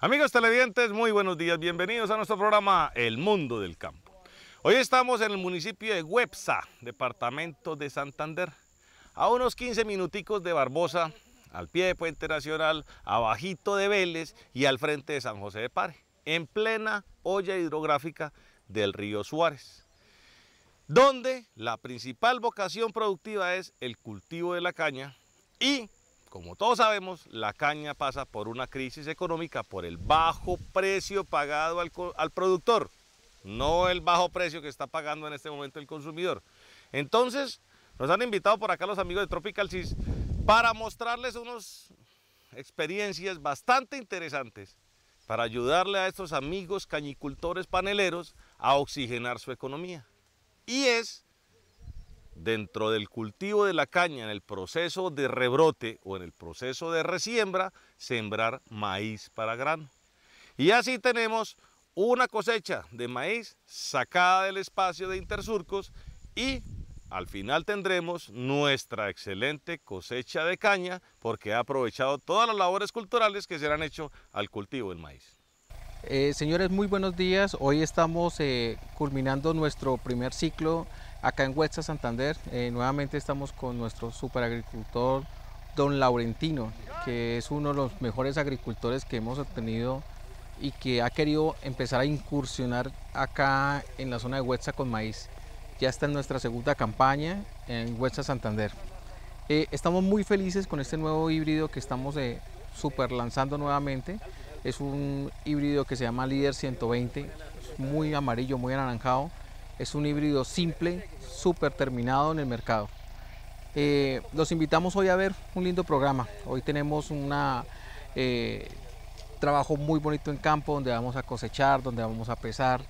Amigos televidentes, muy buenos días, bienvenidos a nuestro programa El Mundo del Campo. Hoy estamos en el municipio de Huepsa, departamento de Santander, a unos 15 minuticos de Barbosa, al pie de Puente Nacional, abajito de Vélez y al frente de San José de Pare, en plena olla hidrográfica del río Suárez, donde la principal vocación productiva es el cultivo de la caña y como todos sabemos, la caña pasa por una crisis económica por el bajo precio pagado al, productor, no el bajo precio que está pagando en este momento el consumidor. Entonces, nos han invitado por acá los amigos de Tropical cis para mostrarles unas experiencias bastante interesantes para ayudarle a estos amigos cañicultores paneleros a oxigenar su economía. Y es dentro del cultivo de la caña, en el proceso de rebrote o en el proceso de resiembra, sembrar maíz para grano. Y así tenemos una cosecha de maíz sacada del espacio de intersurcos y al final tendremos nuestra excelente cosecha de caña porque ha aprovechado todas las labores culturales que se han hecho al cultivo del maíz. Eh, señores, muy buenos días. Hoy estamos eh, culminando nuestro primer ciclo Acá en Huetza, Santander, eh, nuevamente estamos con nuestro superagricultor Don Laurentino, que es uno de los mejores agricultores que hemos obtenido y que ha querido empezar a incursionar acá en la zona de Huetza con maíz. Ya está en nuestra segunda campaña en Huetza Santander. Eh, estamos muy felices con este nuevo híbrido que estamos eh, super lanzando nuevamente. Es un híbrido que se llama Líder 120, muy amarillo, muy anaranjado. Es un híbrido simple, súper terminado en el mercado. Eh, los invitamos hoy a ver un lindo programa. Hoy tenemos un eh, trabajo muy bonito en campo donde vamos a cosechar, donde vamos a pesar,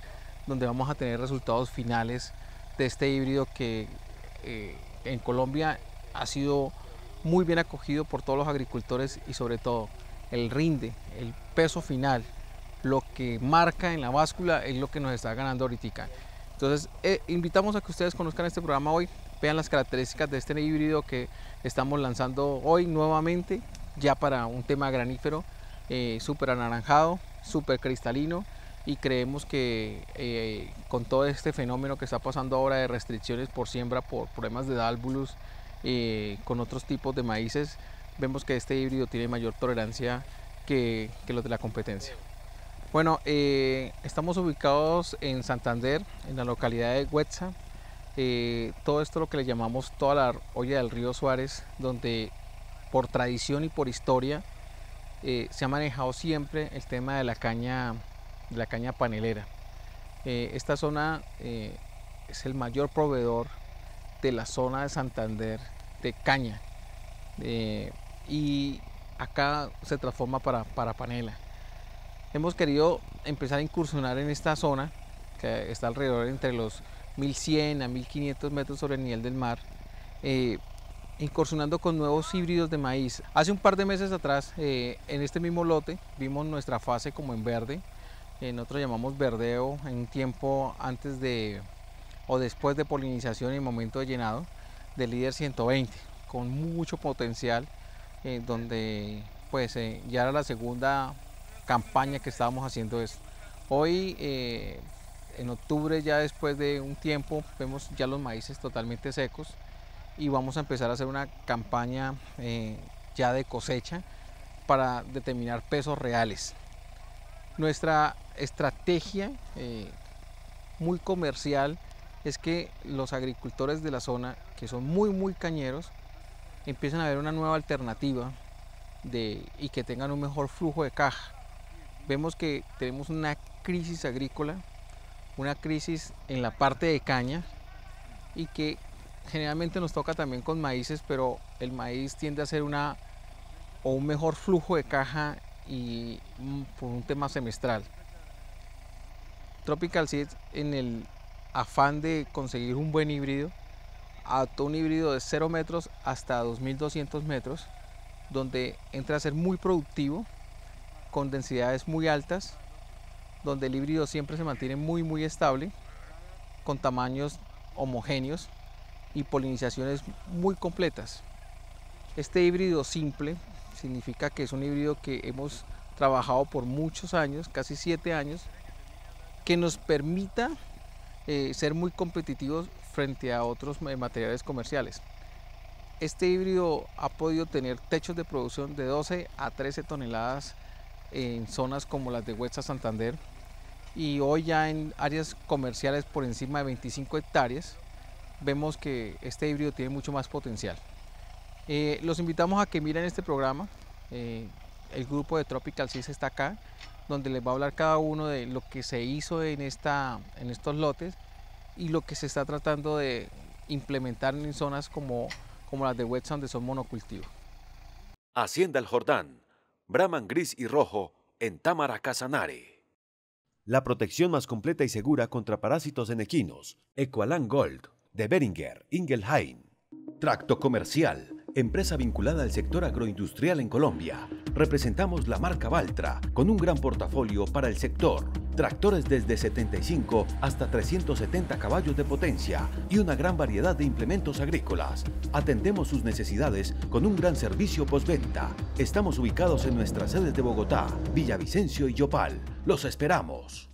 donde vamos a tener resultados finales de este híbrido que eh, en Colombia ha sido muy bien acogido por todos los agricultores y sobre todo el rinde, el peso final, lo que marca en la báscula es lo que nos está ganando ahorita. Entonces, eh, invitamos a que ustedes conozcan este programa hoy, vean las características de este híbrido que estamos lanzando hoy nuevamente, ya para un tema granífero, eh, súper anaranjado, súper cristalino y creemos que eh, con todo este fenómeno que está pasando ahora de restricciones por siembra, por problemas de dálbulus, con otros tipos de maíces, vemos que este híbrido tiene mayor tolerancia que los de la competencia. Bueno, eh, estamos ubicados en Santander, en la localidad de Huetza. Eh, todo esto lo que le llamamos toda la olla del río Suárez, donde por tradición y por historia eh, se ha manejado siempre el tema de la caña, de la caña panelera. esta zona es el mayor proveedor de la zona de Santander de caña y acá se transforma para, para panela hemos querido empezar a incursionar en esta zona que está alrededor entre los 1100 a 1500 metros sobre el nivel del mar, eh, incursionando con nuevos híbridos de maíz. Hace un par de meses atrás, eh, en este mismo lote, vimos nuestra fase como en verde, en eh, nosotros llamamos verdeo en tiempo antes de o después de polinización y momento de llenado del líder 120, con mucho potencial, donde pues ya era la segunda campaña que estábamos haciendo es Hoy, eh, en octubre, ya después de un tiempo, vemos ya los maíces totalmente secos y vamos a empezar a hacer una campaña eh, ya de cosecha para determinar pesos reales. Nuestra estrategia eh, muy comercial es que los agricultores de la zona, que son muy, muy cañeros, empiecen a ver una nueva alternativa de, y que tengan un mejor flujo de caja vemos que tenemos una crisis agrícola, una crisis en la parte de caña y que generalmente nos toca también con maíces, pero el maíz tiende a ser una o un mejor flujo de caja y mm, por un tema semestral. Tropical Seeds en el afán de conseguir un buen híbrido, adoptó un híbrido de 0 metros hasta 2200 metros, donde entra a ser muy productivo con densidades muy altas, donde el híbrido siempre se mantiene muy muy estable, con tamaños homogéneos y polinizaciones muy completas. Este híbrido simple significa que es un híbrido que hemos trabajado por muchos años, casi siete años, que nos permita eh, ser muy competitivos frente a otros eh, materiales comerciales. Este híbrido ha podido tener techos de producción de 12 a 13 toneladas en zonas como las de Huesa Santander y hoy ya en áreas comerciales por encima de 25 hectáreas vemos que este híbrido tiene mucho más potencial. Eh, los invitamos a que miren este programa. Eh, el grupo de Tropical Seas está acá, donde les va a hablar cada uno de lo que se hizo en, esta, en estos lotes y lo que se está tratando de implementar en zonas como, como las de Huesa donde son monocultivos. Hacienda el Jordán Brahman gris y rojo en Támara Casanare. La protección más completa y segura contra parásitos en equinos, Equalan Gold, de Beringer Ingelheim. Tracto comercial empresa vinculada al sector agroindustrial en Colombia. Representamos la marca Valtra, con un gran portafolio para el sector. Tractores desde 75 hasta 370 caballos de potencia y una gran variedad de implementos agrícolas. Atendemos sus necesidades con un gran servicio postventa. Estamos ubicados en nuestras sedes de Bogotá, Villavicencio y Yopal. Los esperamos.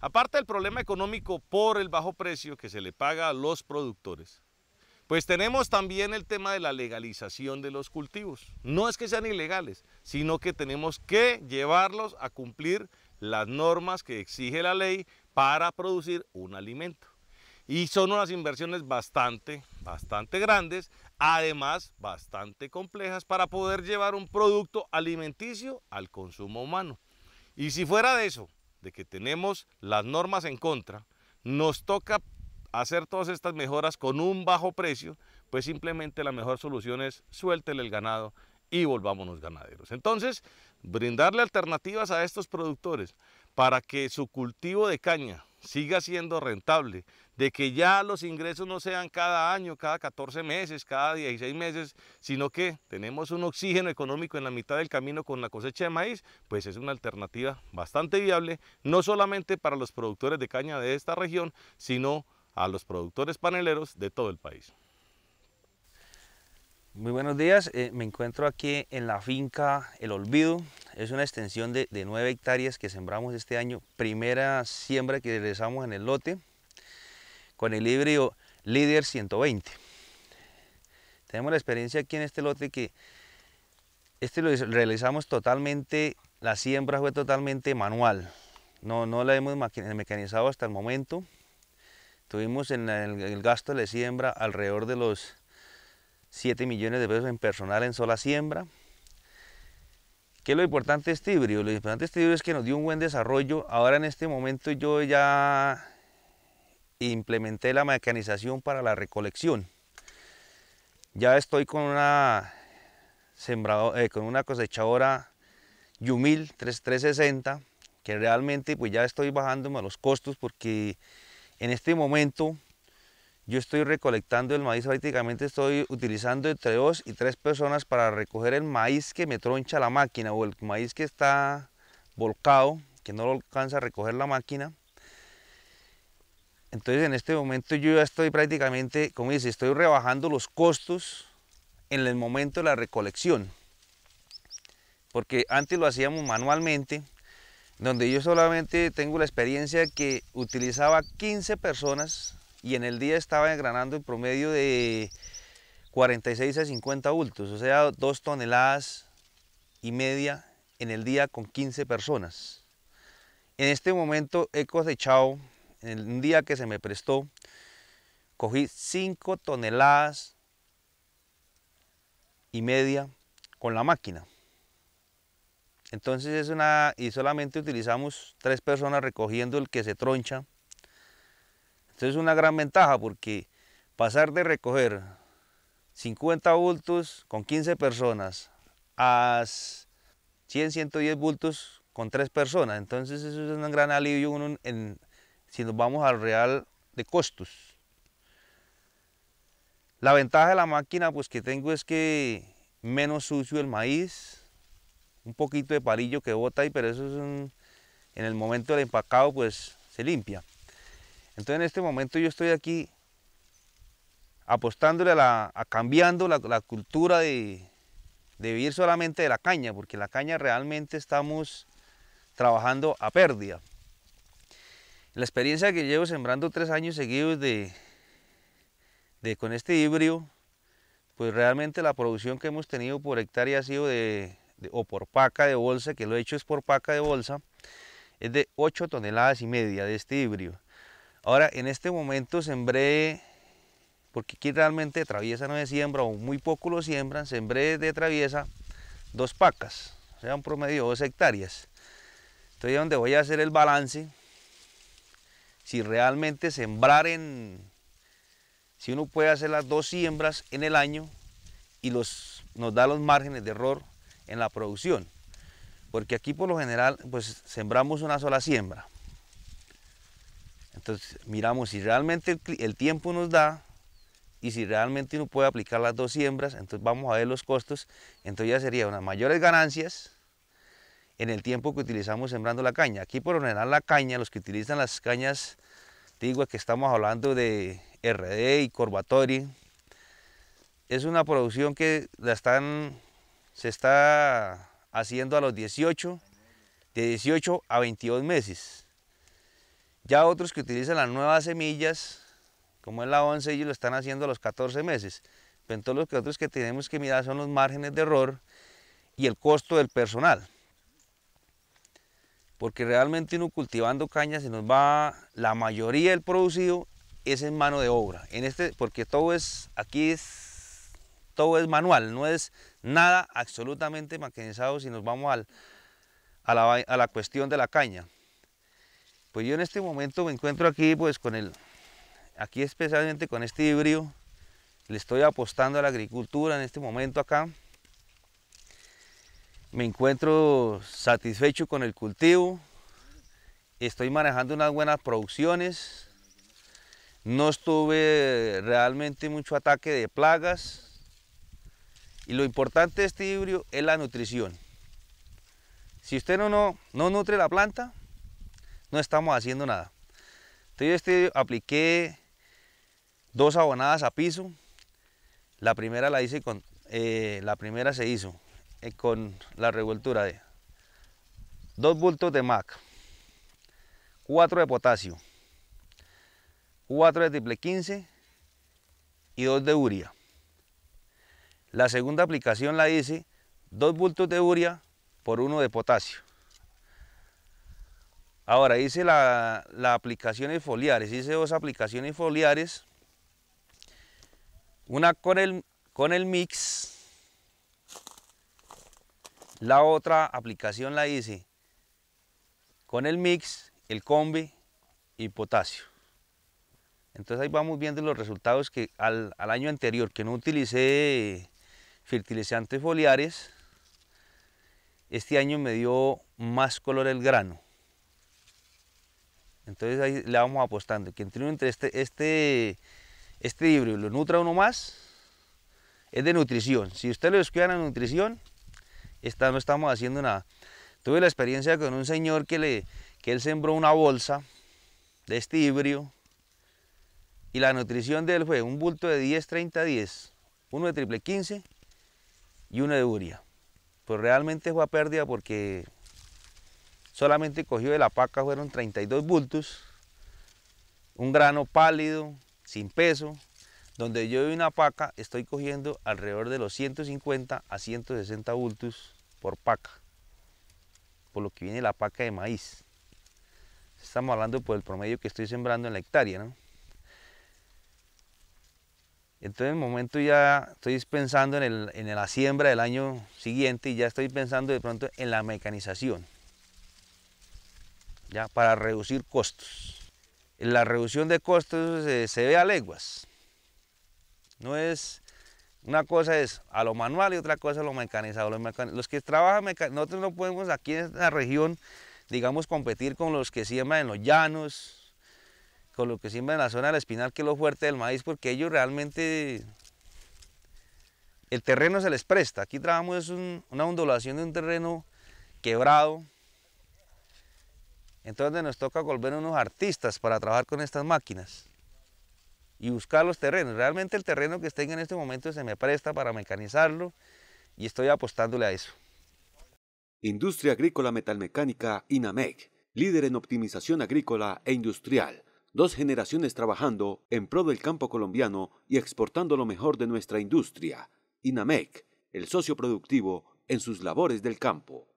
Aparte del problema económico por el bajo precio que se le paga a los productores, pues tenemos también el tema de la legalización de los cultivos. No es que sean ilegales, sino que tenemos que llevarlos a cumplir las normas que exige la ley para producir un alimento. Y son unas inversiones bastante, bastante grandes, además bastante complejas para poder llevar un producto alimenticio al consumo humano. Y si fuera de eso, de que tenemos las normas en contra, nos toca hacer todas estas mejoras con un bajo precio, pues simplemente la mejor solución es suéltele el ganado y volvámonos ganaderos. Entonces, brindarle alternativas a estos productores para que su cultivo de caña siga siendo rentable, de que ya los ingresos no sean cada año, cada 14 meses, cada 16 meses, sino que tenemos un oxígeno económico en la mitad del camino con la cosecha de maíz, pues es una alternativa bastante viable, no solamente para los productores de caña de esta región, sino a los productores paneleros de todo el país. Muy buenos días, eh, me encuentro aquí en la finca El Olvido. Es una extensión de, 9 hectáreas que sembramos este año, primera siembra que realizamos en el lote con el híbrido Líder 120. Tenemos la experiencia aquí en este lote que este lo realizamos totalmente, la siembra fue totalmente manual, no, no la hemos mecanizado hasta el momento. Tuvimos en el, gasto de siembra alrededor de los 7 millones de pesos en personal en sola siembra. ¿Qué es lo importante de este híbrido? Lo importante de este híbrido es que nos dio un buen desarrollo. Ahora en este momento yo ya implementé la mecanización para la recolección. Ya estoy con una, sembrado, eh, con una cosechadora Yumil 3360, que realmente pues ya estoy bajando los costos porque en este momento yo estoy recolectando el maíz, prácticamente estoy utilizando entre dos y tres personas para recoger el maíz que me troncha la máquina o el maíz que está volcado, que no lo alcanza a recoger la máquina. Entonces en este momento yo ya estoy prácticamente, como dice, estoy rebajando los costos en el momento de la recolección. Porque antes lo hacíamos manualmente donde yo solamente tengo la experiencia que utilizaba 15 personas y en el día estaba engranando el promedio de 46 a 50 bultos, o sea, dos toneladas y media en el día con 15 personas. En este momento he cosechado, en el día que se me prestó, cogí 5 toneladas y media con la máquina. Entonces es una, y solamente utilizamos tres personas recogiendo el que se troncha. Entonces es una gran ventaja porque pasar de recoger 50 bultos con 15 personas a 100, 110 bultos con tres personas. Entonces eso es un gran alivio en, si nos vamos al real de costos. La ventaja de la máquina pues que tengo es que menos sucio el maíz, un poquito de palillo que bota ahí, pero eso es un, en el momento del empacado pues se limpia. Entonces en este momento yo estoy aquí apostándole a, cambiando la, cultura de, vivir solamente de la caña, porque la caña realmente estamos trabajando a pérdida. La experiencia que llevo sembrando tres años seguidos de, de con este híbrido, pues realmente la producción que hemos tenido por hectárea ha sido de o por paca de bolsa, que lo he hecho es por paca de bolsa, es de 8 toneladas y media de este híbrido. Ahora, en este momento sembré, porque aquí realmente traviesa no se siembra, o muy poco lo siembran, sembré de traviesa dos pacas, o sea, un promedio de hectáreas. Entonces, donde voy a hacer el balance, si realmente sembrar en, si uno puede hacer las dos siembras en el año y los, nos da los márgenes de error en la producción, porque aquí por lo general pues sembramos una sola siembra. Entonces miramos si realmente el tiempo nos da y si realmente uno puede aplicar las dos siembras, entonces vamos a ver los costos, entonces ya sería unas mayores ganancias en el tiempo que utilizamos sembrando la caña. Aquí por lo general la caña, los que utilizan las cañas, digo que estamos hablando de RD y Corbatori, es una producción que la están se está haciendo a los 18, de 18 a 22 meses. Ya otros que utilizan las nuevas semillas, como es la 11, ellos lo están haciendo a los 14 meses. Pero entonces los que otros que tenemos que mirar son los márgenes de error y el costo del personal. Porque realmente uno cultivando caña se nos va, la mayoría del producido es en mano de obra. En este, porque todo es, aquí es todo es manual, no es nada absolutamente maquinizado si nos vamos a, la, cuestión de la caña. Pues yo en este momento me encuentro aquí pues con el, aquí especialmente con este híbrido, le estoy apostando a la agricultura en este momento acá. Me encuentro satisfecho con el cultivo, estoy manejando unas buenas producciones, no estuve realmente mucho ataque de plagas, y lo importante de este híbrido es la nutrición. Si usted no, no, nutre la planta, no estamos haciendo nada. Entonces yo este apliqué dos abonadas a piso. La primera la hice con, eh, la primera se hizo eh, con la revoltura de dos bultos de MAC, cuatro de potasio, cuatro de triple 15 y dos de uria. La segunda aplicación la hice dos bultos de urea por uno de potasio. Ahora hice las la aplicaciones foliares, hice dos aplicaciones foliares, una con el, con el mix, la otra aplicación la hice con el mix, el combi y potasio. Entonces ahí vamos viendo los resultados que al, al año anterior, que no utilicé fertilizantes foliares, este año me dio más color el grano. Entonces ahí le vamos apostando, que entre, entre este, este, este híbrido lo nutra uno más, es de nutrición. Si usted lo descuida la nutrición, está, no estamos haciendo nada. Tuve la experiencia con un señor que, le, que él sembró una bolsa de este híbrido y la nutrición de él fue un bulto de 10, 30, 10, uno de triple 15 y una de uria. Pues realmente fue a pérdida porque solamente cogió de la paca, fueron 32 bultos, un grano pálido, sin peso, donde yo de una paca estoy cogiendo alrededor de los 150 a 160 bultos por paca, por lo que viene la paca de maíz. Estamos hablando por el promedio que estoy sembrando en la hectárea, ¿no? Entonces, en el momento ya estoy pensando en, el, la siembra del año siguiente y ya estoy pensando de pronto en la mecanización, ya para reducir costos. La reducción de costos eh, se, ve a leguas. No es una cosa es a lo manual y otra cosa a lo mecanizado. Los, que trabajan, nosotros no podemos aquí en la región, digamos, competir con los que siembran en los llanos, con lo que siembra en la zona del espinal, que es lo fuerte del maíz, porque ellos realmente el terreno se les presta. Aquí trabajamos una ondulación de un terreno quebrado. Entonces nos toca volver a unos artistas para trabajar con estas máquinas y buscar los terrenos. Realmente el terreno que estén en este momento se me presta para mecanizarlo y estoy apostándole a eso. Industria Agrícola Metalmecánica INAMEC, líder en optimización agrícola e industrial dos generaciones trabajando en pro del campo colombiano y exportando lo mejor de nuestra industria, INAMEC, el socio productivo en sus labores del campo.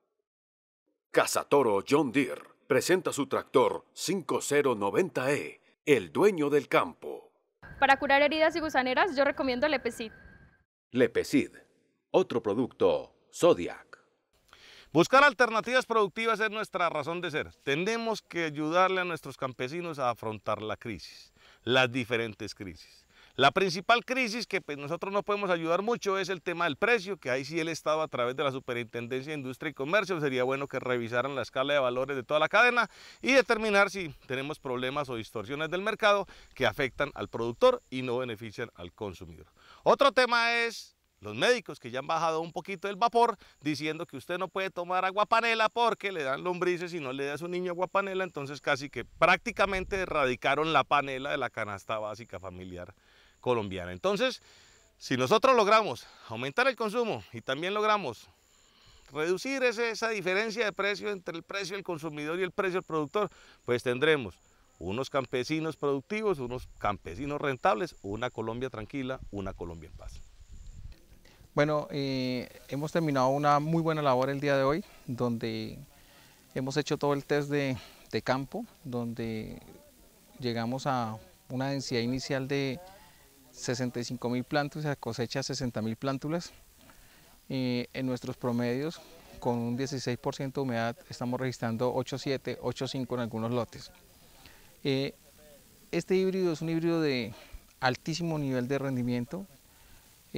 Casatoro John Deere presenta su tractor 5090E, el dueño del campo. Para curar heridas y gusaneras yo recomiendo Lepecid. Lepecid, otro producto, Sodia. Buscar alternativas productivas es nuestra razón de ser. Tenemos que ayudarle a nuestros campesinos a afrontar la crisis, las diferentes crisis. La principal crisis que pues, nosotros no podemos ayudar mucho es el tema del precio, que ahí sí el Estado a través de la Superintendencia de Industria y Comercio sería bueno que revisaran la escala de valores de toda la cadena y determinar si tenemos problemas o distorsiones del mercado que afectan al productor y no benefician al consumidor. Otro tema es los médicos que ya han bajado un poquito el vapor diciendo que usted no puede tomar agua panela porque le dan lombrices y no le da a su niño agua panela, entonces casi que prácticamente erradicaron la panela de la canasta básica familiar colombiana. Entonces, si nosotros logramos aumentar el consumo y también logramos reducir esa diferencia de precio entre el precio del consumidor y el precio del productor, pues tendremos unos campesinos productivos, unos campesinos rentables, una Colombia tranquila, una Colombia en paz. Bueno, eh, hemos terminado una muy buena labor el día de hoy, donde hemos hecho todo el test de, campo, donde llegamos a una densidad inicial de 65 mil plántulas, a cosecha 60 mil plántulas. Eh, en nuestros promedios, con un 16% de humedad, estamos registrando 8,7, 8,5 en algunos lotes. Eh, este híbrido es un híbrido de altísimo nivel de rendimiento,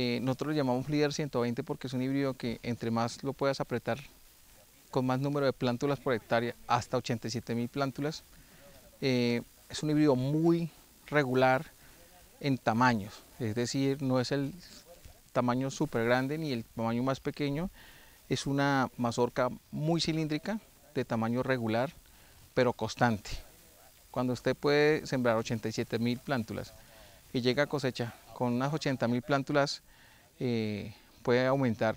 eh, nosotros lo llamamos líder 120 porque es un híbrido que entre más lo puedas apretar con más número de plántulas por hectárea, hasta 87 mil plántulas. Eh, es un híbrido muy regular en tamaños, es decir, no es el tamaño súper grande ni el tamaño más pequeño, es una mazorca muy cilíndrica, de tamaño regular, pero constante. Cuando usted puede sembrar 87 mil plántulas, y llega a cosecha con unas 80 mil plántulas, eh, puede aumentar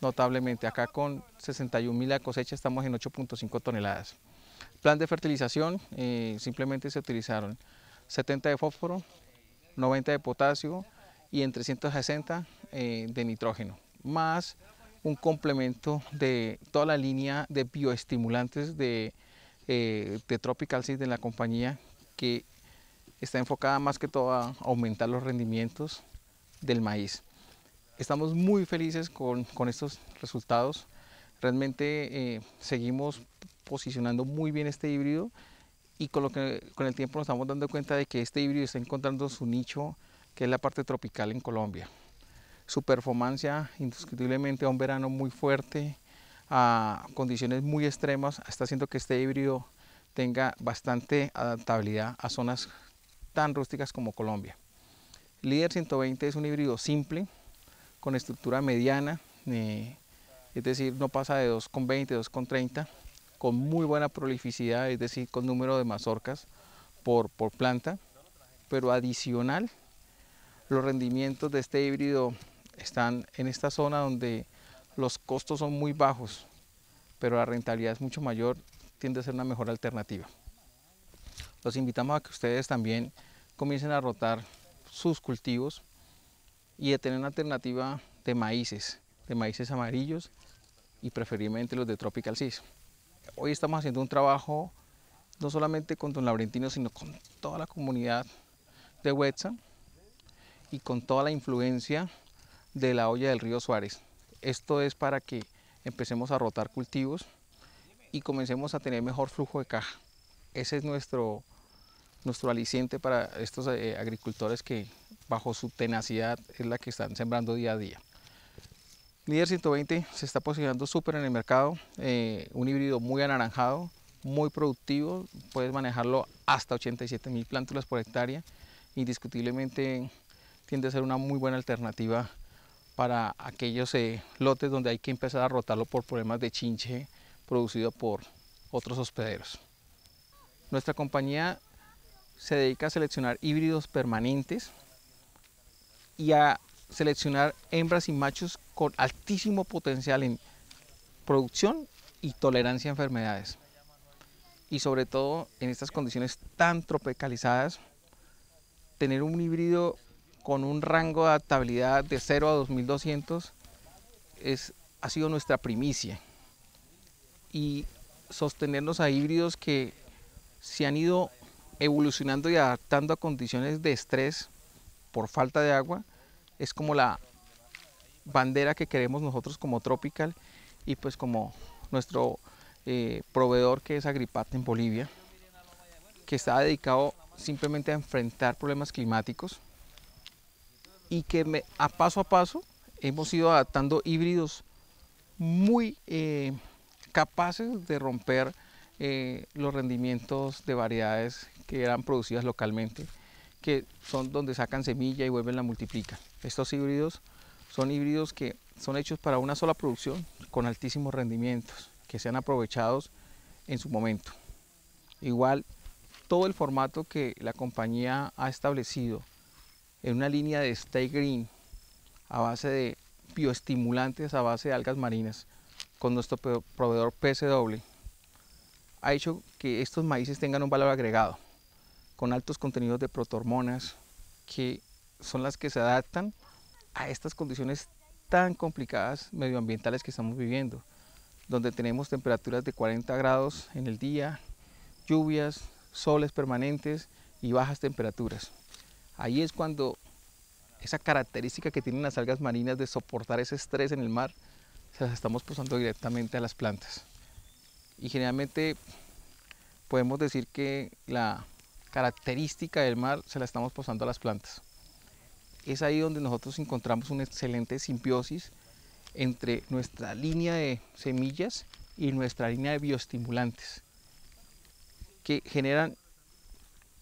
notablemente. Acá con 61 mil a cosecha estamos en 8.5 toneladas. Plan de fertilización, eh, simplemente se utilizaron 70 de fósforo, 90 de potasio y en 360 eh, de nitrógeno, más un complemento de toda la línea de bioestimulantes de, Tropical Seed de la compañía que está enfocada más que todo a aumentar los rendimientos del maíz. Estamos muy felices con, estos resultados. Realmente eh, seguimos posicionando muy bien este híbrido y con, lo que, con el tiempo nos estamos dando cuenta de que este híbrido está encontrando su nicho, que es la parte tropical en Colombia. Su performance indiscutiblemente a un verano muy fuerte, a condiciones muy extremas, está haciendo que este híbrido tenga bastante adaptabilidad a zonas tan rústicas como Colombia. Líder 120 es un híbrido simple, con estructura mediana, eh, es decir, no pasa de 2,20, 2,30, con muy buena prolificidad, es decir, con número de mazorcas por planta, pero adicional, los rendimientos de este híbrido están en esta zona donde los costos son muy bajos, pero la rentabilidad es mucho mayor, tiende a ser una mejor alternativa. Los invitamos a que ustedes también comiencen a rotar sus cultivos y a tener una alternativa de maíces, de maíces amarillos y preferiblemente los de Tropical Seas. Hoy estamos haciendo un trabajo no solamente con Don Laurentino, sino con toda la comunidad de Huetza y con toda la influencia de la olla del río Suárez. Esto es para que empecemos a rotar cultivos y comencemos a tener mejor flujo de caja. Ese es nuestro nuestro aliciente para estos eh, agricultores que bajo su tenacidad es la que están sembrando día a día. Líder 120 se está posicionando súper en el mercado, eh, un híbrido muy anaranjado, muy productivo, puedes manejarlo hasta 87 mil plántulas por hectárea, indiscutiblemente tiende a ser una muy buena alternativa para aquellos eh, lotes donde hay que empezar a rotarlo por problemas de chinche producido por otros hospederos. Nuestra compañía se dedica a seleccionar híbridos permanentes y a seleccionar hembras y machos con altísimo potencial en producción y tolerancia a enfermedades. Y sobre todo en estas condiciones tan tropicalizadas, tener un híbrido con un rango de adaptabilidad de 0 a 2200 es, ha sido nuestra primicia. Y sostenernos a híbridos que se han ido evolucionando y adaptando a condiciones de estrés por falta de agua, es como la bandera que queremos nosotros como Tropical y pues como nuestro eh, proveedor que es Agripat en Bolivia, que está dedicado simplemente a enfrentar problemas climáticos y que a paso a paso hemos ido adaptando híbridos muy eh, capaces de romper eh, los rendimientos de variedades que eran producidas localmente, que son donde sacan semilla y vuelven la multiplican. Estos híbridos son híbridos que son hechos para una sola producción con altísimos rendimientos, que sean aprovechados en su momento. Igual, todo el formato que la compañía ha establecido en una línea de stay green a base de bioestimulantes a base de algas marinas con nuestro proveedor PSW ha hecho que estos maíces tengan un valor agregado con altos contenidos de protohormonas que son las que se adaptan a estas condiciones tan complicadas medioambientales que estamos viviendo, donde tenemos temperaturas de 40 grados en el día, lluvias, soles permanentes y bajas temperaturas. Ahí es cuando esa característica que tienen las algas marinas de soportar ese estrés en el mar, se las estamos posando directamente a las plantas. Y generalmente podemos decir que la característica del mar se la estamos posando a las plantas. Es ahí donde nosotros encontramos una excelente simbiosis entre nuestra línea de semillas y nuestra línea de bioestimulantes, que generan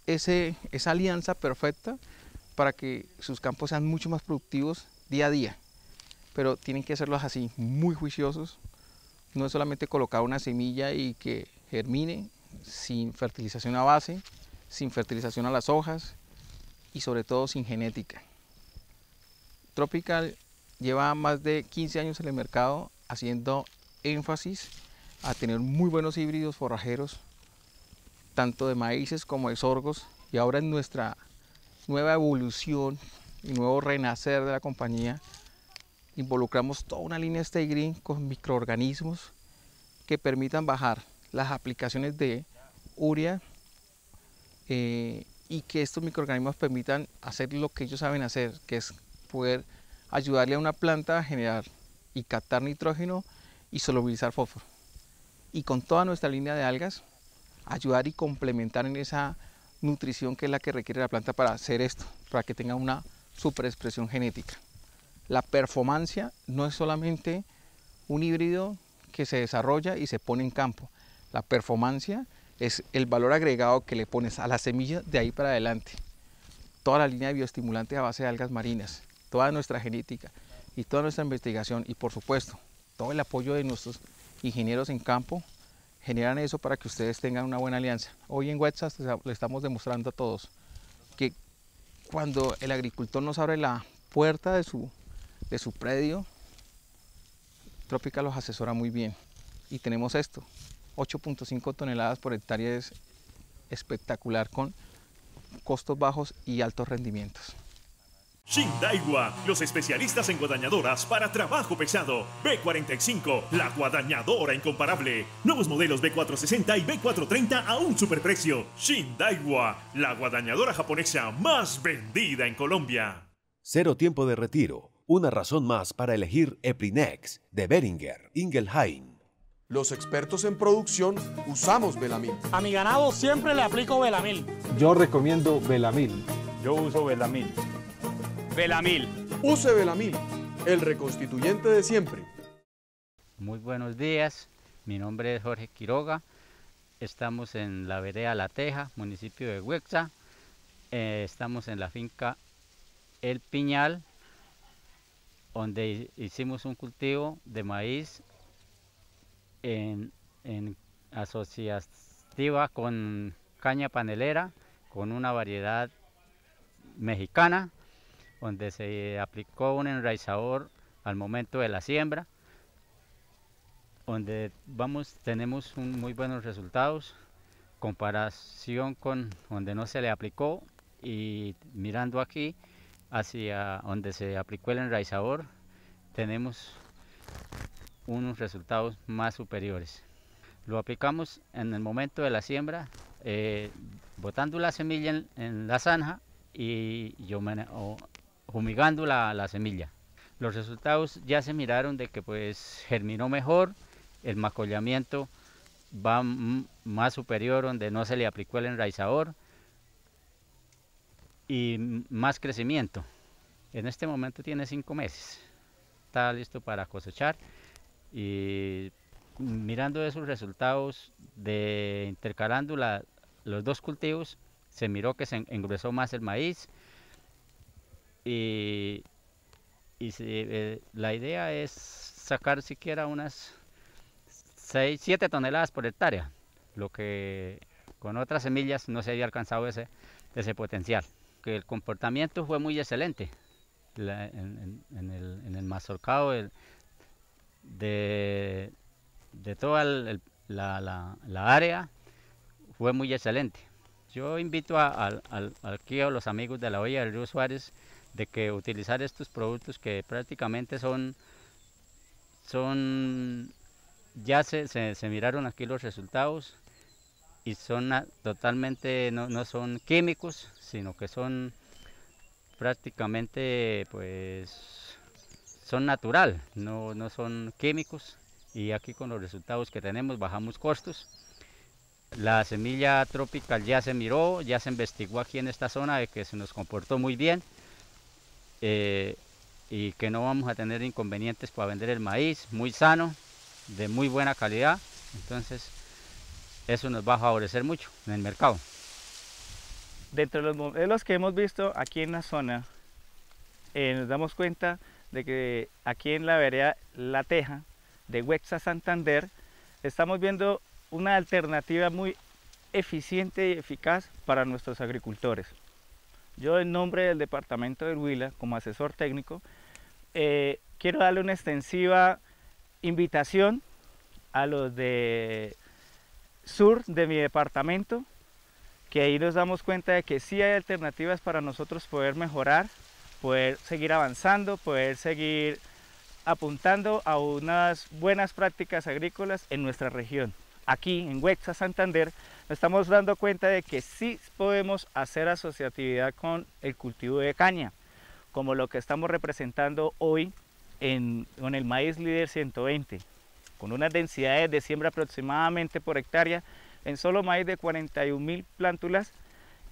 esa alianza perfecta para que sus campos sean mucho más productivos día a día. Pero tienen que hacerlos así, muy juiciosos. No es solamente colocar una semilla y que germine sin fertilización a base, sin fertilización a las hojas y sobre todo sin genética. Tropical lleva más de 15 años en el mercado haciendo énfasis a tener muy buenos híbridos forrajeros, tanto de maíces como de sorgos, y ahora en nuestra nueva evolución y nuevo renacer de la compañía, involucramos toda una línea Stay Green con microorganismos que permitan bajar las aplicaciones de urea eh, y que estos microorganismos permitan hacer lo que ellos saben hacer, que es poder ayudarle a una planta a generar y captar nitrógeno y solubilizar fósforo. Y con toda nuestra línea de algas, ayudar y complementar en esa nutrición que es la que requiere la planta para hacer esto, para que tenga una superexpresión genética. La performancia no es solamente un híbrido que se desarrolla y se pone en campo. La performancia es el valor agregado que le pones a la semilla de ahí para adelante. Toda la línea de bioestimulantes a base de algas marinas, toda nuestra genética y toda nuestra investigación y por supuesto todo el apoyo de nuestros ingenieros en campo generan eso para que ustedes tengan una buena alianza. Hoy en WhatsApp le estamos demostrando a todos que cuando el agricultor nos abre la puerta de su, de su predio, Trópica los asesora muy bien. Y tenemos esto, 8.5 toneladas por hectárea es espectacular con costos bajos y altos rendimientos. Shindaiwa, los especialistas en guadañadoras para trabajo pesado. B45, la guadañadora incomparable. Nuevos modelos B460 y B430 a un superprecio. Shindaiwa, la guadañadora japonesa más vendida en Colombia. Cero tiempo de retiro. Una razón más para elegir Eprinex de Beringer Ingelheim. Los expertos en producción usamos Velamil. A mi ganado siempre le aplico Velamil. Yo recomiendo Velamil. Yo uso Velamil. Velamil. Use Velamil, el reconstituyente de siempre. Muy buenos días, mi nombre es Jorge Quiroga. Estamos en la vereda La Teja, municipio de Huexa. Eh, estamos en la finca El Piñal, donde hicimos un cultivo de maíz en, asociativa con caña panelera, con una variedad mexicana, donde se aplicó un enraizador al momento de la siembra, donde vamos, tenemos un, muy buenos resultados, comparación con donde no se le aplicó y mirando aquí hacia donde se aplicó el enraizador, tenemos unos resultados más superiores. Lo aplicamos en el momento de la siembra, eh, botando la semilla en, la zanja y yo la, semilla. Los resultados ya se miraron de que pues germinó mejor, el macollamiento va más superior donde no se le aplicó el enraizador y más crecimiento. En este momento tiene cinco meses. Está listo para cosechar. Y mirando esos resultados de intercalando los dos cultivos, se miró que se engrosó más el maíz. Y, eh, la idea es sacar siquiera unas 6, 7 toneladas por hectárea, lo que con otras semillas no se había alcanzado ese, ese potencial. Que el comportamiento fue muy excelente en, el, el mazorcado de, de toda la, área fue muy excelente. Yo invito a, aquí a los amigos de la olla del río Suárez de que utilizar estos productos que prácticamente son, son ya se, miraron aquí los resultados y son totalmente, no, no son químicos, sino que son prácticamente pues son natural, no, son químicos y aquí con los resultados que tenemos bajamos costos. La semilla tropical ya se miró, ya se investigó aquí en esta zona de que se nos comportó muy bien eh, y que no vamos a tener inconvenientes para vender el maíz, muy sano, de muy buena calidad, entonces eso nos va a favorecer mucho en el mercado. Dentro de los modelos que hemos visto aquí en la zona, eh, nos damos cuenta de que aquí en la vereda La Teja de Huexa Santander estamos viendo una alternativa muy eficiente y eficaz para nuestros agricultores. Yo en nombre del departamento de Huila, como asesor técnico, eh, quiero darle una extensiva invitación a los de sur de mi departamento, que ahí nos damos cuenta de que sí hay alternativas para nosotros poder mejorar poder seguir avanzando, poder seguir apuntando a unas buenas prácticas agrícolas en nuestra región. Aquí en Huexa, Santander, nos estamos dando cuenta de que sí podemos hacer asociatividad con el cultivo de caña, como lo que estamos representando hoy en, con el maíz líder 120, con unas densidades de siembra aproximadamente por hectárea en solo maíz de 41.000 plántulas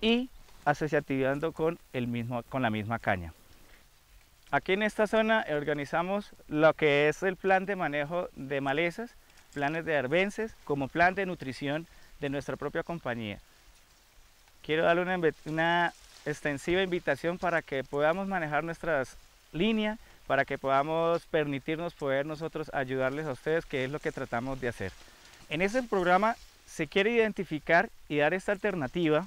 y asociativando con, el mismo, con la misma caña. Aquí en esta zona organizamos lo que es el plan de manejo de malezas, planes de arbences, como plan de nutrición de nuestra propia compañía. Quiero darle una, extensiva invitación para que podamos manejar nuestras líneas, para que podamos permitirnos poder nosotros ayudarles a ustedes, que es lo que tratamos de hacer. En ese programa se quiere identificar y dar esta alternativa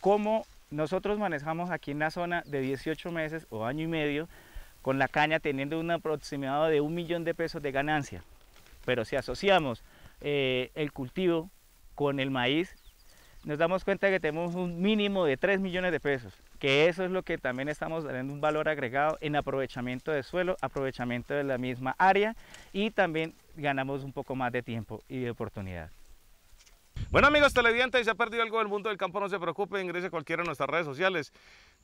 como nosotros manejamos aquí en la zona de 18 meses o año y medio con la caña teniendo un aproximado de un millón de pesos de ganancia. Pero si asociamos eh, el cultivo con el maíz, nos damos cuenta que tenemos un mínimo de 3 millones de pesos, que eso es lo que también estamos dando un valor agregado en aprovechamiento de suelo, aprovechamiento de la misma área y también ganamos un poco más de tiempo y de oportunidad. Bueno amigos televidentes, si se ha perdido algo del mundo del campo, no se preocupe ingrese a cualquiera de nuestras redes sociales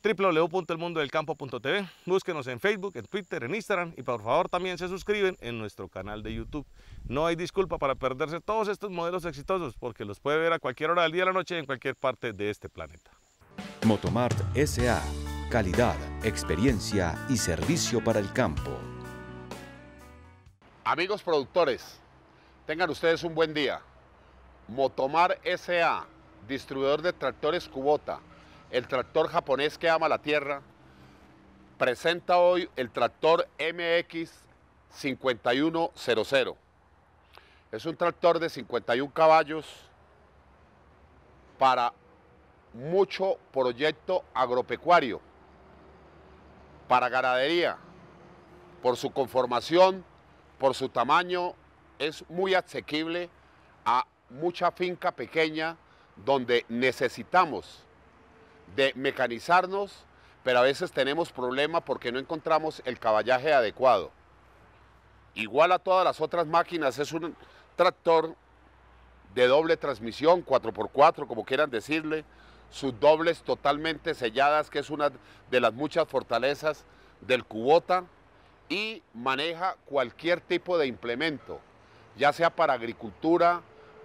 www.elmundodelcampo.tv Búsquenos en Facebook, en Twitter, en Instagram y por favor también se suscriben en nuestro canal de YouTube. No hay disculpa para perderse todos estos modelos exitosos porque los puede ver a cualquier hora del día y la noche en cualquier parte de este planeta. Motomart SA, calidad, experiencia y servicio para el campo. Amigos productores, tengan ustedes un buen día. Motomar SA, distribuidor de tractores Kubota, el tractor japonés que ama la tierra, presenta hoy el tractor MX5100. Es un tractor de 51 caballos para mucho proyecto agropecuario, para ganadería. Por su conformación, por su tamaño, es muy asequible a mucha finca pequeña donde necesitamos de mecanizarnos, pero a veces tenemos problemas porque no encontramos el caballaje adecuado. Igual a todas las otras máquinas, es un tractor de doble transmisión, 4x4, como quieran decirle, sus dobles totalmente selladas, que es una de las muchas fortalezas del Cubota, y maneja cualquier tipo de implemento, ya sea para agricultura,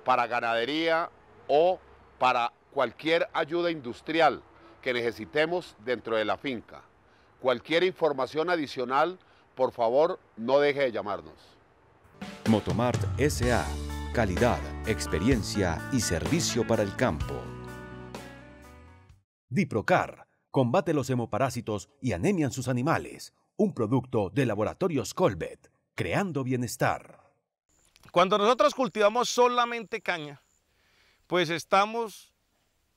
para ganadería o para cualquier ayuda industrial que necesitemos dentro de la finca. Cualquier información adicional, por favor, no deje de llamarnos. Motomart SA, calidad, experiencia y servicio para el campo. Diprocar, combate los hemoparásitos y anemian sus animales. Un producto de Laboratorios Colbet, creando bienestar. Cuando nosotros cultivamos solamente caña, pues estamos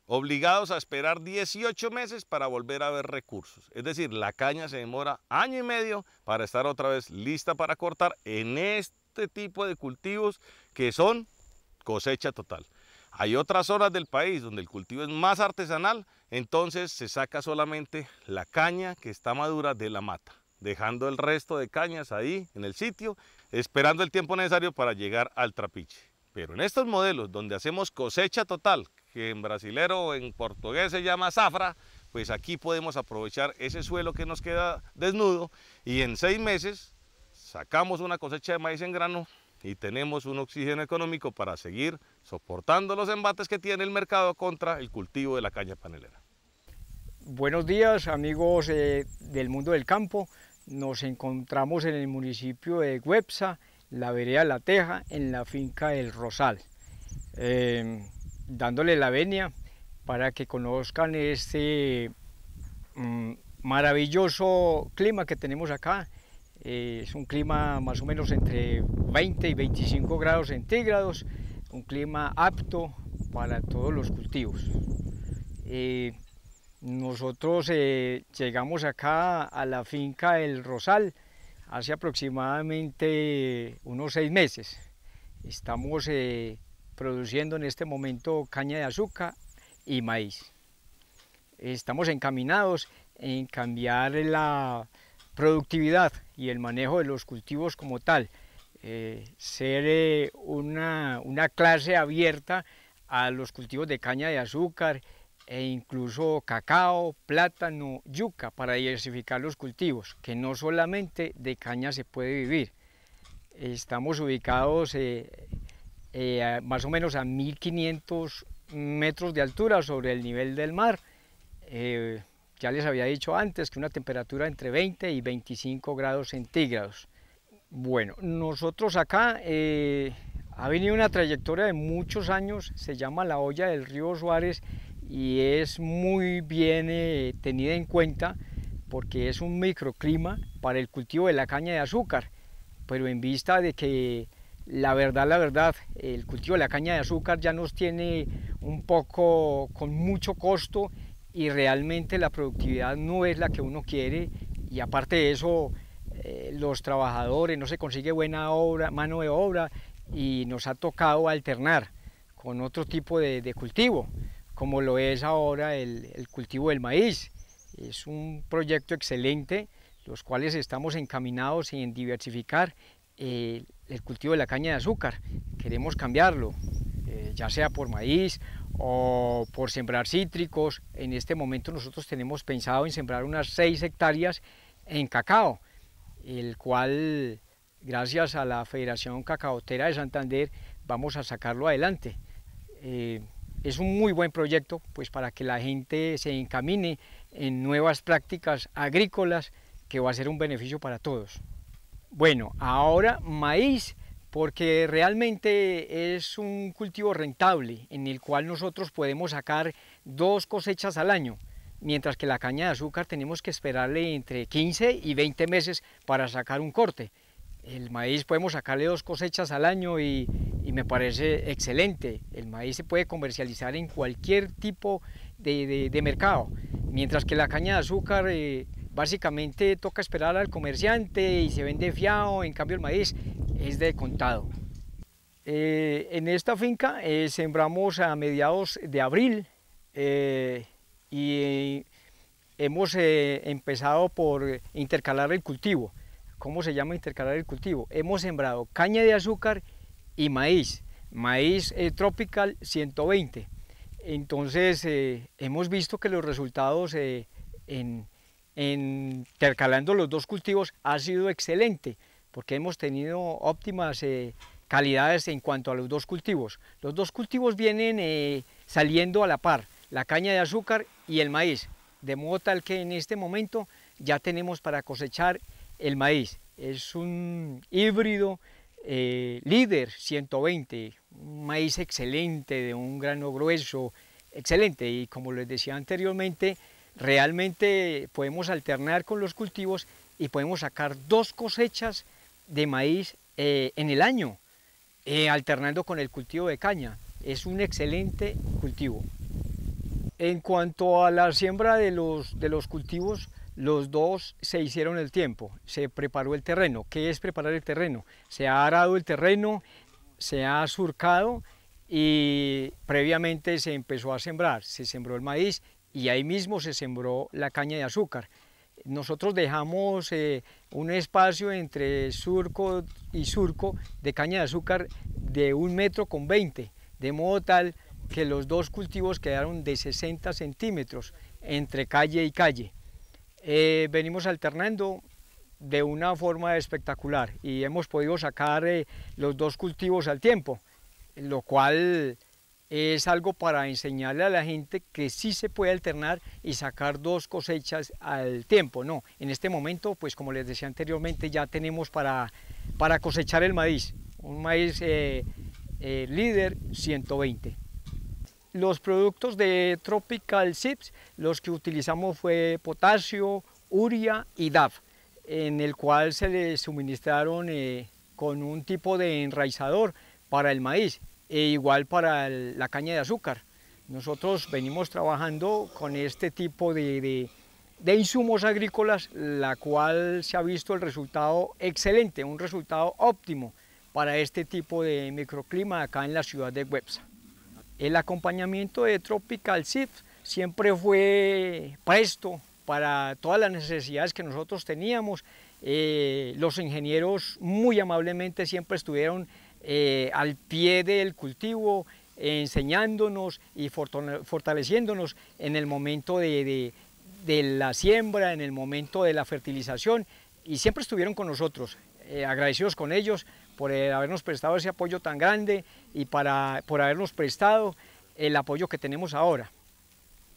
obligados a esperar 18 meses para volver a ver recursos. Es decir, la caña se demora año y medio para estar otra vez lista para cortar en este tipo de cultivos que son cosecha total. Hay otras zonas del país donde el cultivo es más artesanal, entonces se saca solamente la caña que está madura de la mata, dejando el resto de cañas ahí en el sitio esperando el tiempo necesario para llegar al trapiche. Pero en estos modelos donde hacemos cosecha total, que en brasilero o en portugués se llama zafra, pues aquí podemos aprovechar ese suelo que nos queda desnudo y en seis meses sacamos una cosecha de maíz en grano y tenemos un oxígeno económico para seguir soportando los embates que tiene el mercado contra el cultivo de la caña panelera. Buenos días amigos eh, del mundo del campo nos encontramos en el municipio de Huepsa, la vereda La Teja, en la finca del Rosal, em, dándole la venia para que conozcan este mm, maravilloso clima que tenemos acá. Eh, es un clima más o menos entre 20 y 25 grados centígrados, un clima apto para todos los cultivos. Eh, nosotros eh, llegamos acá a la finca El Rosal hace aproximadamente unos seis meses. Estamos eh, produciendo en este momento caña de azúcar y maíz. Estamos encaminados en cambiar la productividad y el manejo de los cultivos como tal, eh, ser una, una clase abierta a los cultivos de caña de azúcar e incluso cacao, plátano, yuca para diversificar los cultivos, que no solamente de caña se puede vivir. Estamos ubicados eh, eh, más o menos a 1500 metros de altura sobre el nivel del mar. Eh, ya les había dicho antes que una temperatura entre 20 y 25 grados centígrados. Bueno, nosotros acá ha venido una trayectoria de muchos años, se llama la olla del río Suárez y es muy bien eh, tenida en cuenta porque es un microclima para el cultivo de la caña de azúcar, pero en vista de que la verdad, la verdad, el cultivo de la caña de azúcar ya nos tiene un poco con mucho costo y realmente la productividad no es la que uno quiere y aparte de eso eh, los trabajadores no se consigue buena mano de obra y nos ha tocado alternar con otro tipo de cultivo como lo es ahora el, cultivo del maíz. Es un proyecto excelente, los cuales estamos encaminados en diversificar eh, el cultivo de la caña de azúcar. Queremos cambiarlo, eh, ya sea por maíz o por sembrar cítricos. En este momento nosotros tenemos pensado en sembrar unas 6 hectáreas en cacao, el cual, gracias a la Federación Cacaotera de Santander, vamos a sacarlo adelante. Eh, es un muy buen proyecto pues para que la gente se encamine en nuevas prácticas agrícolas que va a ser un beneficio para todos. Bueno, ahora maíz porque realmente es un cultivo rentable en el cual nosotros podemos sacar dos cosechas al año, mientras que la caña de azúcar tenemos que esperarle entre 15 y 20 meses para sacar un corte. El maíz podemos sacarle dos cosechas al año y, me parece excelente. El maíz se puede comercializar en cualquier tipo de, mercado, mientras que la caña de azúcar eh, básicamente toca esperar al comerciante y se vende fiado, en cambio el maíz es de contado. Eh, en esta finca eh, sembramos a mediados de abril y hemos empezado por intercalar el cultivo. ¿cómo se llama intercalar el cultivo? Hemos sembrado caña de azúcar y maíz, maíz eh, tropical 120. Entonces eh, hemos visto que los resultados eh, en, en, intercalando los dos cultivos ha sido excelente, porque hemos tenido óptimas calidades en cuanto a los dos cultivos. Los dos cultivos vienen saliendo a la par, la caña de azúcar y el maíz, de modo tal que en este momento ya tenemos para cosechar el maíz. Es un híbrido eh, líder 120, un maíz excelente, de un grano grueso, excelente. Y como les decía anteriormente, realmente podemos alternar con los cultivos y podemos sacar dos cosechas de maíz eh, en el año, eh, alternando con el cultivo de caña. Es un excelente cultivo. En cuanto a la siembra de los cultivos, los dos se hicieron el tiempo, se preparó el terreno. ¿Qué es preparar el terreno? Se ha arado el terreno, se ha surcado y previamente se empezó a sembrar. Se sembró el maíz y ahí mismo se sembró la caña de azúcar. Nosotros dejamos eh, un espacio entre surco y surco de caña de azúcar de un metro con 20, de modo tal que los dos cultivos quedaron de 60 centímetros entre calle y calle. Eh, venimos alternando de una forma espectacular y hemos podido sacar eh, los dos cultivos al tiempo, lo cual es algo para enseñarle a la gente que sí se puede alternar y sacar dos cosechas al tiempo. No, en este momento, pues como les decía anteriormente, ya tenemos para, para cosechar el maíz, un maíz eh, líder 120. Los productos de Tropical Sips, los que utilizamos fue potasio, uria y DAF, en el cual se le suministraron eh, con un tipo de enraizador para el maíz e igual para la caña de azúcar. Nosotros venimos trabajando con este tipo de, de insumos agrícolas, la cual se ha visto el resultado excelente, un resultado óptimo para este tipo de microclima acá en la ciudad de Websa. El acompañamiento de Tropical Seed siempre fue presto para todas las necesidades que nosotros teníamos. Eh, los ingenieros muy amablemente siempre estuvieron eh, al pie del cultivo, enseñándonos y fortaleciéndonos en el momento de, la siembra, en el momento de la fertilización, y siempre estuvieron con nosotros, eh, agradecidos con ellos por eh, habernos prestado ese apoyo tan grande y por habernos prestado el apoyo que tenemos ahora.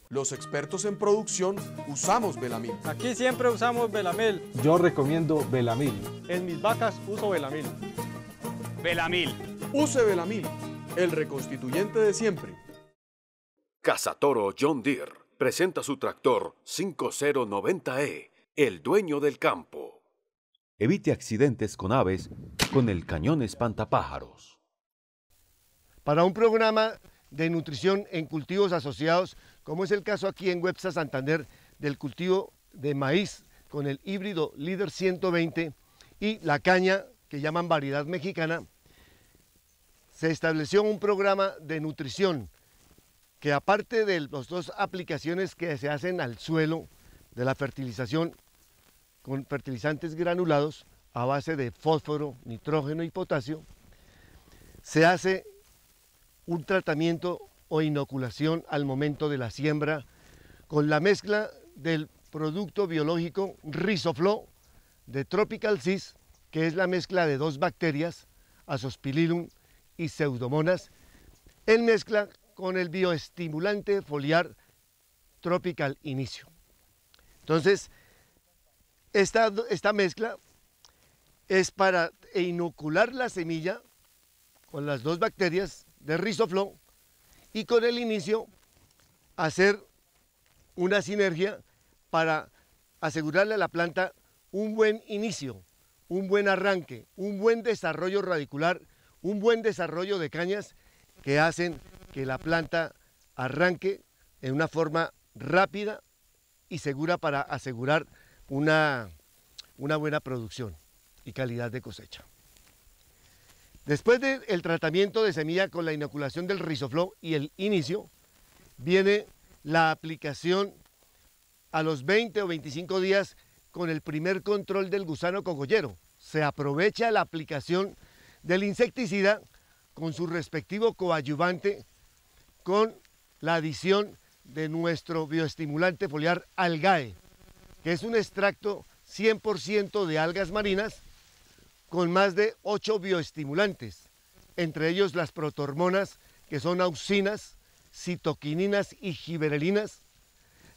Los expertos en producción usamos Belamil. Aquí siempre usamos Belamil. Yo recomiendo Belamil. En mis vacas uso Belamil. Belamil. Use Belamil, el reconstituyente de siempre. Casatoro John Deere presenta su tractor 5090E, el dueño del campo. Evite accidentes con aves con el cañón espantapájaros. Para un programa de nutrición en cultivos asociados, como es el caso aquí en Websa Santander del cultivo de maíz con el híbrido líder 120 y la caña que llaman variedad mexicana, se estableció un programa de nutrición que aparte de las dos aplicaciones que se hacen al suelo, de la fertilización con fertilizantes granulados a base de fósforo, nitrógeno y potasio, se hace un tratamiento o inoculación al momento de la siembra con la mezcla del producto biológico Rizoflo de Tropical Cis, que es la mezcla de dos bacterias, Asospililum y Pseudomonas, en mezcla con el bioestimulante foliar Tropical Inicio. Entonces, esta, mezcla es para inocular la semilla con las dos bacterias de rizoflow y con el inicio hacer una sinergia para asegurarle a la planta un buen inicio, un buen arranque, un buen desarrollo radicular, un buen desarrollo de cañas que hacen que la planta arranque en una forma rápida y segura para asegurar una, buena producción y calidad de cosecha. Después del tratamiento de semilla con la inoculación del rizoflow y el inicio, viene la aplicación a los 20 o 25 días con el primer control del gusano cogollero. Se aprovecha la aplicación del insecticida con su respectivo coadyuvante con la adición de nuestro bioestimulante foliar algae que es un extracto 100% de algas marinas con más de 8 bioestimulantes, entre ellos las protormonas que son auxinas, citoquininas y giberelinas,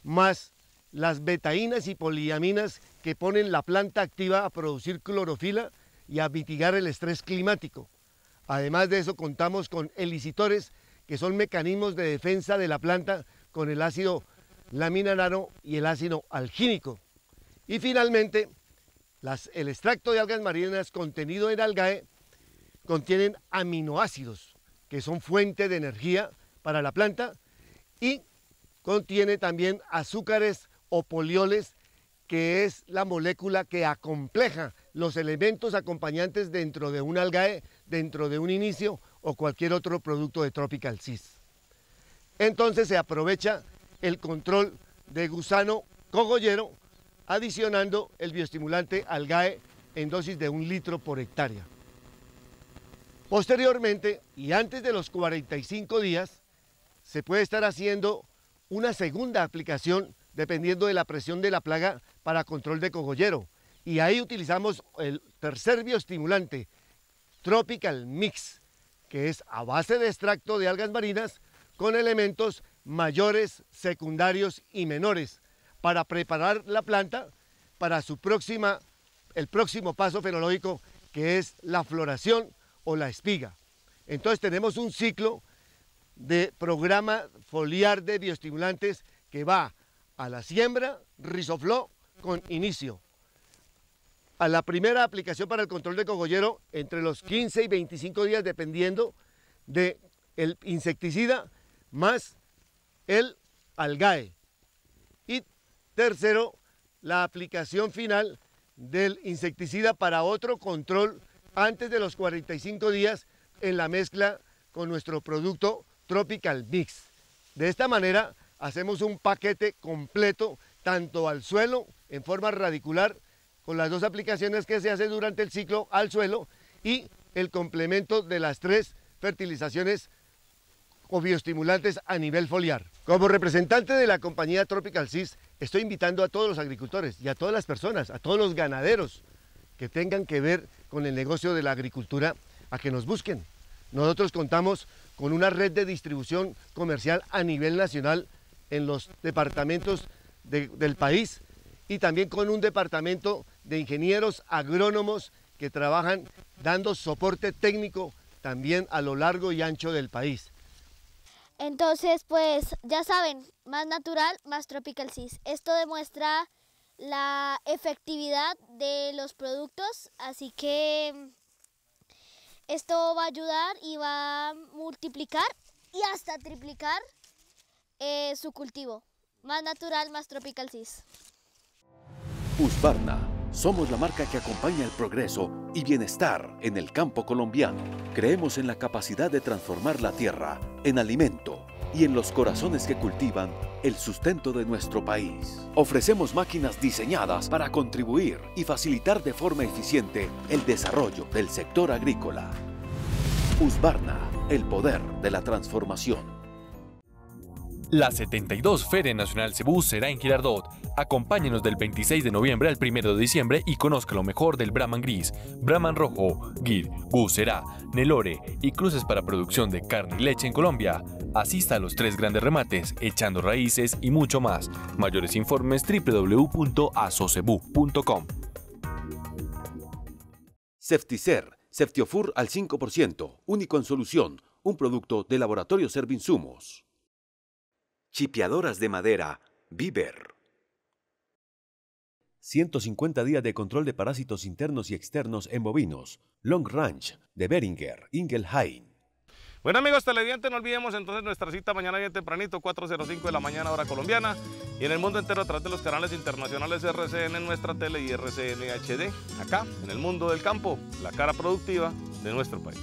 más las betaínas y poliaminas que ponen la planta activa a producir clorofila y a mitigar el estrés climático. Además de eso contamos con elicitores, que son mecanismos de defensa de la planta con el ácido la naro y el ácido algínico. Y finalmente, el extracto de algas marinas contenido en algae contienen aminoácidos, que son fuente de energía para la planta, y contiene también azúcares o polioles, que es la molécula que acompleja los elementos acompañantes dentro de un algae, dentro de un inicio o cualquier otro producto de Tropical Cis. Entonces se aprovecha el control de gusano cogollero, adicionando el bioestimulante algae en dosis de un litro por hectárea. Posteriormente, y antes de los 45 días, se puede estar haciendo una segunda aplicación dependiendo de la presión de la plaga para control de cogollero. Y ahí utilizamos el tercer bioestimulante, Tropical Mix, que es a base de extracto de algas marinas con elementos mayores, secundarios y menores para preparar la planta para su próxima, el próximo paso fenológico que es la floración o la espiga. Entonces tenemos un ciclo de programa foliar de bioestimulantes que va a la siembra, rizofló con inicio. A la primera aplicación para el control de cogollero entre los 15 y 25 días dependiendo del el insecticida más el ALGAE. Y tercero, la aplicación final del insecticida para otro control antes de los 45 días en la mezcla con nuestro producto Tropical Mix. De esta manera hacemos un paquete completo tanto al suelo en forma radicular con las dos aplicaciones que se hacen durante el ciclo al suelo y el complemento de las tres fertilizaciones o bioestimulantes a nivel foliar. Como representante de la compañía Tropical CIS, estoy invitando a todos los agricultores y a todas las personas, a todos los ganaderos que tengan que ver con el negocio de la agricultura, a que nos busquen. Nosotros contamos con una red de distribución comercial a nivel nacional en los departamentos del país y también con un departamento de ingenieros agrónomos que trabajan dando soporte técnico también a lo largo y ancho del país. Entonces, pues ya saben, más natural, más Tropical cis. Esto demuestra la efectividad de los productos, así que esto va a ayudar y va a multiplicar y hasta triplicar eh, su cultivo. Más natural, más Tropical cis. Somos la marca que acompaña el progreso y bienestar en el campo colombiano. Creemos en la capacidad de transformar la tierra en alimento y en los corazones que cultivan el sustento de nuestro país. Ofrecemos máquinas diseñadas para contribuir y facilitar de forma eficiente el desarrollo del sector agrícola. Usbarna, el poder de la transformación. La 72 Feria Nacional Cebú será en Girardot Acompáñenos del 26 de noviembre al 1 de diciembre y conozca lo mejor del Brahman Gris, Brahman Rojo, Gir, Bucerá, Nelore y cruces para producción de carne y leche en Colombia. Asista a los tres grandes remates, echando raíces y mucho más. Mayores informes www.asocebu.com. Cefticer, Ceftiofur al 5%, único en solución, un producto de Laboratorio Servinsumos. Chipiadoras de madera, Viver. 150 días de control de parásitos internos y externos en bovinos, Long Ranch, de Beringer, Ingelheim. Bueno amigos televidentes, no olvidemos entonces nuestra cita mañana bien tempranito, 4.05 de la mañana hora colombiana y en el mundo entero a través de los canales internacionales RCN en nuestra tele y RCN HD, acá en el mundo del campo, la cara productiva de nuestro país.